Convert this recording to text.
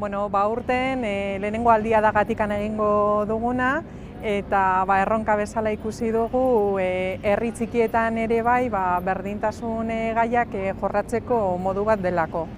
bueno, ba urten e, lehenengo aldia dagatikan egingo duguna, eta ba, erronka bezala ikusi dugu e, herri txikietan ere bai ba, berdintasun eh, gaiak e, jorratzeko modu bat delako.